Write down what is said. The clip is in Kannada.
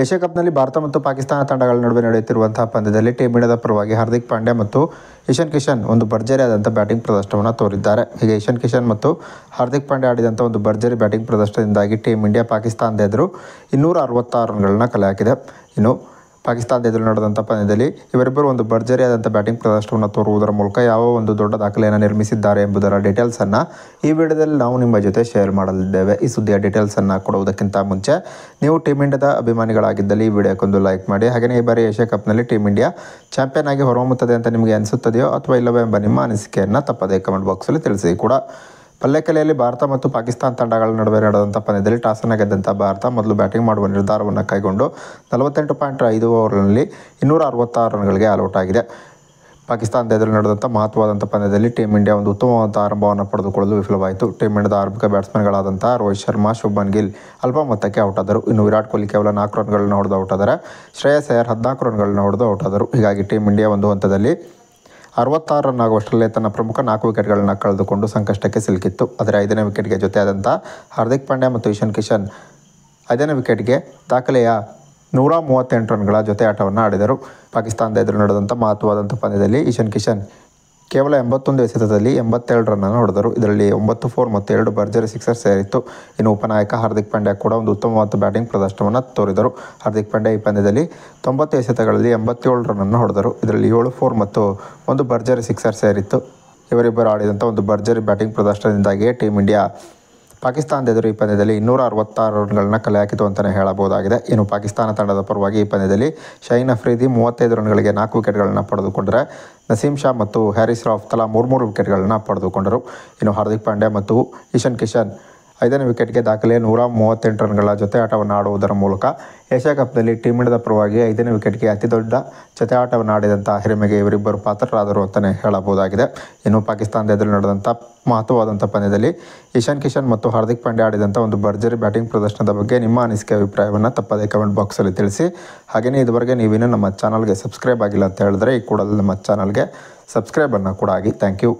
ಏಷ್ಯಾ ಕಪ್ನಲ್ಲಿ ಭಾರತ ಮತ್ತು ಪಾಕಿಸ್ತಾನ ತಂಡಗಳ ನಡುವೆ ನಡೆಯುತ್ತಿರುವಂತಹ ಪಂದ್ಯದಲ್ಲಿ ಟೀಮ್ ಇಂಡಿಯಾದ ಪರವಾಗಿ ಹಾರ್ದಿಕ್ ಪಾಂಡ್ಯ ಮತ್ತು ಇಶಾನ್ ಕಿಶನ್ ಒಂದು ಭರ್ಜರಿಯಾದಂಥ ಬ್ಯಾಟಿಂಗ್ ಪ್ರದರ್ಶನವನ್ನು ತೋರಿದ್ದಾರೆ ಈಗ ಇಶಾನ್ ಕಿಶನ್ ಮತ್ತು ಹಾರ್ದಿಕ್ ಪಾಂಡ್ಯ ಆಡಿದಂಥ ಒಂದು ಭರ್ಜರಿ ಬ್ಯಾಟಿಂಗ್ ಪ್ರದರ್ಶನದಿಂದಾಗಿ ಟೀಮ್ ಇಂಡಿಯಾ ಪಾಕಿಸ್ತಾನದ ಎದುರು ಇನ್ನೂರ ಅರವತ್ತಾರು ರನ್ಗಳನ್ನ ಕಲೆ ಹಾಕಿದೆ ಇನ್ನು ಪಾಕಿಸ್ತಾನದ ಎದುರು ನಡೆದಂಥ ಪಂದ್ಯದಲ್ಲಿ ಇವರಿಬ್ಬರು ಒಂದು ಭರ್ಜರಿಯಾದಂಥ ಬ್ಯಾಟಿಂಗ್ ಪ್ರದರ್ಶನವನ್ನು ತೋರುವುದರ ಮೂಲಕ ಯಾವ ಒಂದು ದೊಡ್ಡ ದಾಖಲೆಯನ್ನು ನಿರ್ಮಿಸಿದ್ದಾರೆ ಎಂಬುದರ ಡೀಟೇಲ್ಸನ್ನು ಈ ವಿಡಿಯೋದಲ್ಲಿ ನಾವು ನಿಮ್ಮ ಜೊತೆ ಶೇರ್ ಮಾಡಲಿದ್ದೇವೆ ಈ ಸುದ್ದಿಯ ಡೀಟೇಲ್ಸನ್ನು ಕೊಡುವುದಕ್ಕಿಂತ ಮುಂಚೆ ನೀವು ಟೀಮ್ ಇಂಡಿಯಾದ ಅಭಿಮಾನಿಗಳಾಗಿದ್ದಲ್ಲಿ ಈ ವಿಡಿಯೋಕ್ಕೊಂದು ಲೈಕ್ ಮಾಡಿ ಹಾಗೆಯೇ ಈ ಬಾರಿ ಏಷ್ಯಾ ಕಪ್ನಲ್ಲಿ ಟೀಮ್ ಇಂಡಿಯಾ ಚಾಂಪಿಯನ್ ಆಗಿ ಹೊರಹೊಮ್ಮುತ್ತದೆ ಅಂತ ನಿಮಗೆ ಅನಿಸುತ್ತದೆಯೋ ಅಥವಾ ಇಲ್ಲವೋ ಎಂಬ ನಿಮ್ಮ ಅನಿಸಿಕೆಯನ್ನು ತಪ್ಪದೇ ಕಮೆಂಟ್ ಬಾಕ್ಸಲ್ಲಿ ತಿಳಿಸಿ ಕೂಡ ಪಲ್ಲೆಕಲೆಯಲ್ಲಿ ಭಾರತ ಮತ್ತು ಪಾಕಿಸ್ತಾನ ತಂಡಗಳ ನಡುವೆ ನಡೆದಂಥ ಪಂದ್ಯದಲ್ಲಿ ಟಾಸನ್ನು ಗೆದ್ದಂಥ ಭಾರತ ಮೊದಲು ಬ್ಯಾಟಿಂಗ್ ಮಾಡುವ ನಿರ್ಧಾರವನ್ನು ಕೈಗೊಂಡು ನಲವತ್ತೆಂಟು ಪಾಯಿಂಟ್ ಐದು ಓವರ್ನಲ್ಲಿ ಇನ್ನೂರ ಅರವತ್ತಾರು ರನ್ಗಳಿಗೆ ಆಲ್ಔಟ್ ಆಗಿದೆ ಪಾಕಿಸ್ತಾನದ ಎದುರು ನಡೆದಂಥ ಮಹತ್ವವಾದಂಥ ಪಂದ್ಯದಲ್ಲಿ ಟೀಮ್ ಇಂಡಿಯಾ ಒಂದು ಉತ್ತಮವಾದ ಆರಂಭವನ್ನು ಪಡೆದುಕೊಳ್ಳಲು ವಿಫಲವಾಯಿತು ಟೀಮ್ ಇಂಡಿಯಾದ ಆರಂಭಿಕ ಬ್ಯಾಟ್ಸ್ಮನ್ಗಳಾದಂಥ ರೋಹಿತ್ ಶರ್ಮಾ ಶುಭನ್ ಗಿಲ್ ಅಲ್ಪ ಮೊತ್ತಕ್ಕೆ ಔಟ್ ಆದರು ಇನ್ನು ವಿರಾಟ್ ಕೊಹ್ಲಿ ಕೇವಲ ನಾಲ್ಕು ರನ್ಗಳನ್ನು ಹೊಡೆದು ಔಟ್ ಆದರೆ ಶ್ರೇಯಸ್ ಅಯ್ಯರ್ ಹದಿನಾಲ್ಕು ರನ್ಗಳನ್ನು ಹೊಡೆದು ಔಟ್ ಆದರು ಹೀಗಾಗಿ ಟೀಮ್ ಇಂಡಿಯಾ ಒಂದು ಹಂತದಲ್ಲಿ ಅರವತ್ತಾರು ರನ್ ಆಗುವಷ್ಟರಲ್ಲೇ ತನ್ನ ಪ್ರಮುಖ ನಾಲ್ಕು ವಿಕೆಟ್ಗಳನ್ನು ಕಳೆದುಕೊಂಡು ಸಂಕಷ್ಟಕ್ಕೆ ಸಿಲುಕಿತ್ತು ಅದರ ಐದನೇ ವಿಕೆಟ್ಗೆ ಜೊತೆಯಾದಂಥ ಹಾರ್ದಿಕ್ ಪಾಂಡ್ಯ ಮತ್ತು ಇಶಾನ್ ಕಿಶನ್ ಐದನೇ ವಿಕೆಟ್ಗೆ ದಾಖಲೆಯ ನೂರ ಮೂವತ್ತೆಂಟು ರನ್ಗಳ ಜೊತೆ ಆಟವನ್ನು ಆಡಿದರು ಪಾಕಿಸ್ತಾನದ ಎದುರು ನಡೆದಂಥ ಮಹತ್ವವಾದಂಥ ಪಂದ್ಯದಲ್ಲಿ ಇಶಾನ್ ಕಿಶನ್ ಕೇವಲ ಎಂಬತ್ತೊಂದು ಎಸೆತದಲ್ಲಿ ಎಂಬತ್ತೆರಡು ರನ್ ಹೊಡೆದರು ಇದರಲ್ಲಿ ಒಂಬತ್ತು ಫೋರ್ ಮತ್ತು ಎರಡು ಭರ್ಜರಿ ಸಿಕ್ಸರ್ ಸೇರಿತ್ತು ಇನ್ನು ಉಪನಾಯಕ ಹಾರ್ದಿಕ್ ಪಾಂಡ್ಯ ಕೂಡ ಒಂದು ಉತ್ತಮವಾದ ಬ್ಯಾಟಿಂಗ್ ಪ್ರದರ್ಶನವನ್ನು ತೋರಿದರು ಹಾರ್ದಿಕ್ ಪಾಂಡ್ಯ ಈ ಪಂದ್ಯದಲ್ಲಿ ತೊಂಬತ್ತು ಎಸೆತಗಳಲ್ಲಿ ಎಂಬತ್ತೇಳು ರನ್ನನ್ನು ಹೊಡೆದರು ಇದರಲ್ಲಿ ಏಳು ಫೋರ್ ಮತ್ತು ಒಂದು ಭರ್ಜರಿ ಸಿಕ್ಸರ್ ಸೇರಿತ್ತು ಇವರಿಬ್ಬರು ಆಡಿದಂಥ ಒಂದು ಭರ್ಜರಿ ಬ್ಯಾಟಿಂಗ್ ಪ್ರದರ್ಶನದಿಂದಾಗಿಯೇ ಟೀಮ್ ಇಂಡಿಯಾ ಪಾಕಿಸ್ತಾನದ ಎದುರು ಈ ಪಂದ್ಯದಲ್ಲಿ ಇನ್ನೂರ ಅರವತ್ತಾರು ರನ್ಗಳನ್ನ ಕಲೆ ಹಾಕಿತು ಅಂತಲೇ ಹೇಳಬಹುದಾಗಿದೆ ಇನ್ನು ಪಾಕಿಸ್ತಾನ ತಂಡದ ಪರವಾಗಿ ಈ ಪಂದ್ಯದಲ್ಲಿ ಶೈನ್ ಅಫ್ರಿದಿ ಮೂವತ್ತೈದು ರನ್ಗಳಿಗೆ ನಾಲ್ಕು ವಿಕೆಟ್ಗಳನ್ನು ಪಡೆದುಕೊಂಡರೆ ನಸೀಮ್ ಶಾ ಮತ್ತು ಹ್ಯಾರಿಸ್ ರಾಫ್ ತಲಾ ಮೂರು ಮೂರು ವಿಕೆಟ್ಗಳನ್ನು ಪಡೆದುಕೊಂಡರು ಇನ್ನು ಹಾರ್ದಿಕ್ ಪಾಂಡ್ಯ ಮತ್ತು ಇಶನ್ ಕಿಶನ್ ಐದನೇ ವಿಕೆಟ್ಗೆ ದಾಖಲೆ ನೂರ ಮೂವತ್ತೆಂಟು ರನ್ಗಳ ಜೊತೆ ಆಟವನ್ನು ಆಡುವುದರ ಮೂಲಕ ಏಷ್ಯಾ ಕಪ್ನಲ್ಲಿ ಟೀಮ್ ಇಂಡಿಯಾದ ಪರವಾಗಿ ಐದನೇ ವಿಕೆಟ್ಗೆ ದೊಡ್ಡ ಜೊತೆ ಆಟವನ್ನು ಆಡಿದಂಥ ಹಿರಿಮೆಗೆ ಇವರಿಬ್ಬರು ಪಾತ್ರರಾದರು ಅಂತಲೇ ಹೇಳಬಹುದಾಗಿದೆ ಇನ್ನು ಪಾಕಿಸ್ತಾನದ ಎದುರು ನಡೆದಂಥ ಮಹತ್ವವಾದಂಥ ಪಂದ್ಯದಲ್ಲಿ ಇಶಾನ್ ಕಿಶನ್ ಮತ್ತು ಹಾರ್ದಿಕ್ ಪಾಂಡ್ಯ ಆಡಿದಂಥ ಒಂದು ಭರ್ಜರಿ ಬ್ಯಾಟಿಂಗ್ ಪ್ರದರ್ಶನದ ಬಗ್ಗೆ ನಿಮ್ಮ ಅನಿಸಿಕೆ ಅಭಿಪ್ರಾಯವನ್ನು ತಪ್ಪದೇ ಕಮೆಂಟ್ ಬಾಕ್ಸಲ್ಲಿ ತಿಳಿಸಿ ಹಾಗೆಯೇ ಇದುವರೆಗೆ ನೀವಿನ್ನೂ ನಮ್ಮ ಚಾನಲ್ಗೆ ಸಬ್ಸ್ಕ್ರೈಬ್ ಆಗಿಲ್ಲ ಅಂತ ಹೇಳಿದ್ರೆ ಈ ಕೂಡಲೇ ನಮ್ಮ ಚಾನಲ್ಗೆ ಸಬ್ಸ್ಕ್ರೈಬನ್ನು ಕೂಡ ಆಗಿ ಥ್ಯಾಂಕ್ ಯು